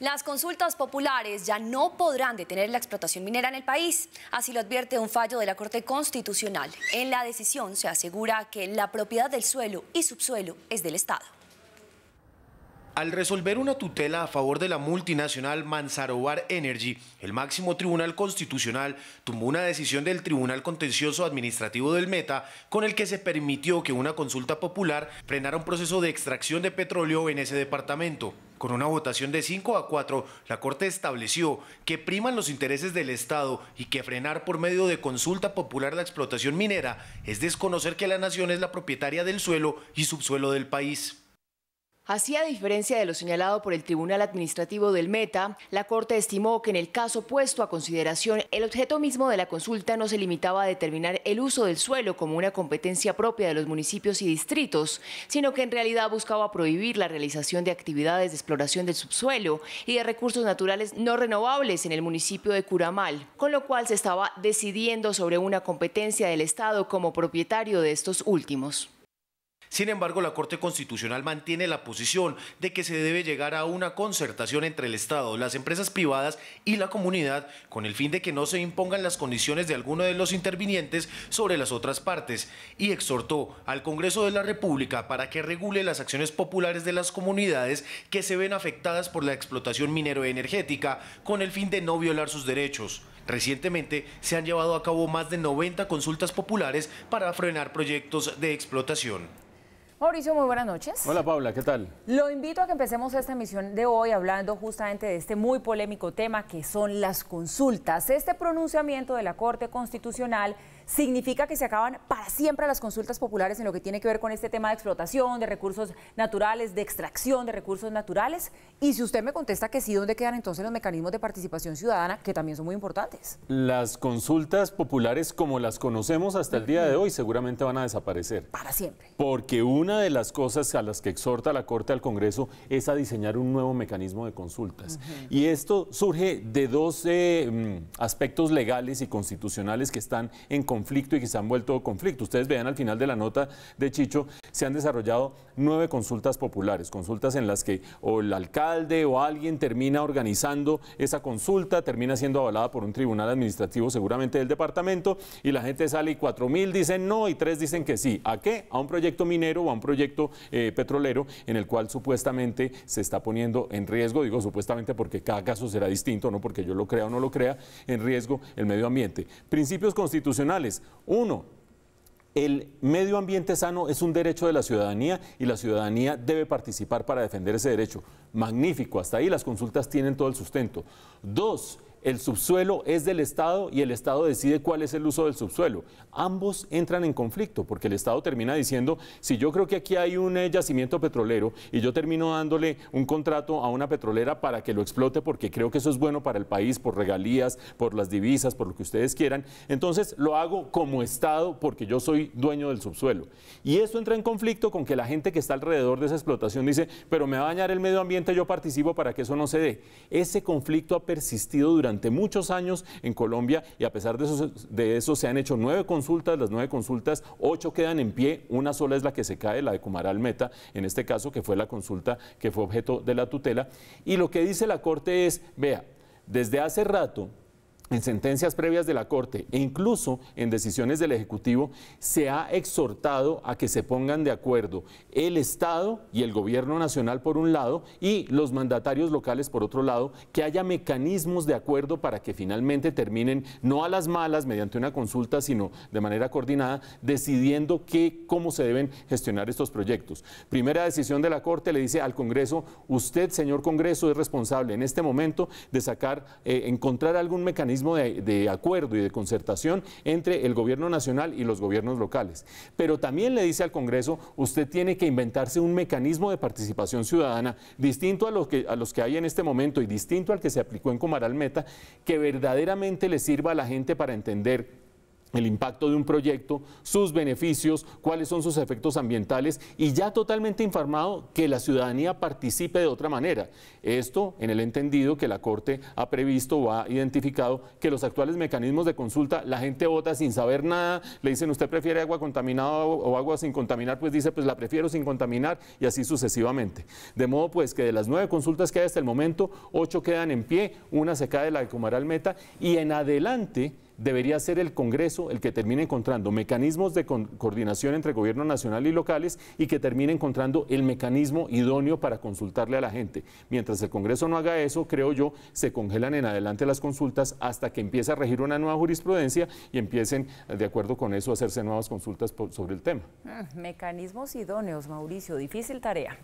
Las consultas populares ya no podrán detener la explotación minera en el país, así lo advierte un fallo de la Corte Constitucional. En la decisión se asegura que la propiedad del suelo y subsuelo es del Estado. Al resolver una tutela a favor de la multinacional Manzarobar Energy, el máximo tribunal constitucional tomó una decisión del Tribunal Contencioso Administrativo del Meta con el que se permitió que una consulta popular frenara un proceso de extracción de petróleo en ese departamento. Con una votación de 5 a 4, la Corte estableció que priman los intereses del Estado y que frenar por medio de consulta popular la explotación minera es desconocer que la nación es la propietaria del suelo y subsuelo del país. Así, a diferencia de lo señalado por el Tribunal Administrativo del Meta, la Corte estimó que en el caso puesto a consideración, el objeto mismo de la consulta no se limitaba a determinar el uso del suelo como una competencia propia de los municipios y distritos, sino que en realidad buscaba prohibir la realización de actividades de exploración del subsuelo y de recursos naturales no renovables en el municipio de Curamal, con lo cual se estaba decidiendo sobre una competencia del Estado como propietario de estos últimos. Sin embargo, la Corte Constitucional mantiene la posición de que se debe llegar a una concertación entre el Estado, las empresas privadas y la comunidad con el fin de que no se impongan las condiciones de alguno de los intervinientes sobre las otras partes y exhortó al Congreso de la República para que regule las acciones populares de las comunidades que se ven afectadas por la explotación minero-energética con el fin de no violar sus derechos. Recientemente se han llevado a cabo más de 90 consultas populares para frenar proyectos de explotación. Mauricio, muy buenas noches. Hola Paula, ¿qué tal? Lo invito a que empecemos esta emisión de hoy hablando justamente de este muy polémico tema que son las consultas. Este pronunciamiento de la Corte Constitucional significa que se acaban para siempre las consultas populares en lo que tiene que ver con este tema de explotación, de recursos naturales, de extracción de recursos naturales. Y si usted me contesta que sí, ¿dónde quedan entonces los mecanismos de participación ciudadana que también son muy importantes? Las consultas populares como las conocemos hasta el día de hoy seguramente van a desaparecer. Para siempre. Porque una de las cosas a las que exhorta la Corte al Congreso es a diseñar un nuevo mecanismo de consultas. Y esto surge de dos eh, mm, aspectos legales y constitucionales que están en conflicto conflicto y que se han vuelto conflicto. Ustedes vean al final de la nota de Chicho se han desarrollado nueve consultas populares, consultas en las que o el alcalde o alguien termina organizando esa consulta, termina siendo avalada por un tribunal administrativo seguramente del departamento y la gente sale y cuatro mil dicen no y tres dicen que sí. ¿A qué? A un proyecto minero o a un proyecto eh, petrolero en el cual supuestamente se está poniendo en riesgo, digo supuestamente porque cada caso será distinto, no porque yo lo crea o no lo crea, en riesgo el medio ambiente. Principios constitucionales. Uno, el medio ambiente sano es un derecho de la ciudadanía y la ciudadanía debe participar para defender ese derecho. Magnífico, hasta ahí las consultas tienen todo el sustento. Dos, el subsuelo es del Estado y el Estado decide cuál es el uso del subsuelo. Ambos entran en conflicto porque el Estado termina diciendo, si yo creo que aquí hay un eh, yacimiento petrolero y yo termino dándole un contrato a una petrolera para que lo explote porque creo que eso es bueno para el país, por regalías, por las divisas, por lo que ustedes quieran, entonces lo hago como Estado porque yo soy dueño del subsuelo. Y eso entra en conflicto con que la gente que está alrededor de esa explotación dice, pero me va a dañar el medio ambiente, yo participo para que eso no se dé. Ese conflicto ha persistido durante muchos años en Colombia y a pesar de eso, de se han hecho nueve consultas, las nueve consultas, ocho quedan en pie, una sola es la que se cae, la de Cumaral Meta, en este caso que fue la consulta que fue objeto de la tutela. Y lo que dice la Corte es, vea, desde hace rato en sentencias previas de la Corte e incluso en decisiones del Ejecutivo, se ha exhortado a que se pongan de acuerdo el Estado y el Gobierno Nacional por un lado y los mandatarios locales por otro lado, que haya mecanismos de acuerdo para que finalmente terminen, no a las malas mediante una consulta, sino de manera coordinada, decidiendo qué, cómo se deben gestionar estos proyectos. Primera decisión de la Corte le dice al Congreso, usted, señor Congreso, es responsable en este momento de sacar, eh, encontrar algún mecanismo de, acuerdo y de concertación entre el gobierno nacional y los gobiernos locales. Pero también le dice al Congreso, usted tiene que inventarse un mecanismo de participación ciudadana distinto a los que, a los que hay en este momento y distinto al que se aplicó en Comaral Meta, que verdaderamente le sirva a la gente para entender el impacto de un proyecto, sus beneficios, cuáles son sus efectos ambientales y ya totalmente informado que la ciudadanía participe de otra manera. Esto en el entendido que la Corte ha previsto o ha identificado que los actuales mecanismos de consulta, la gente vota sin saber nada, le dicen usted prefiere agua contaminada o agua sin contaminar, pues dice pues la prefiero sin contaminar y así sucesivamente. De modo pues que de las nueve consultas que hay hasta el momento, ocho quedan en pie, una se cae de la de Comaral Meta y en adelante debería ser el Congreso el que termine encontrando mecanismos de coordinación entre gobierno nacional y locales y que termine encontrando el mecanismo idóneo para consultarle a la gente. Mientras el Congreso no haga eso, creo yo, se congelan en adelante las consultas hasta que empiece a regir una nueva jurisprudencia y empiecen, de acuerdo con eso, a hacerse nuevas consultas sobre el tema. Ah, mecanismos idóneos, Mauricio, difícil tarea.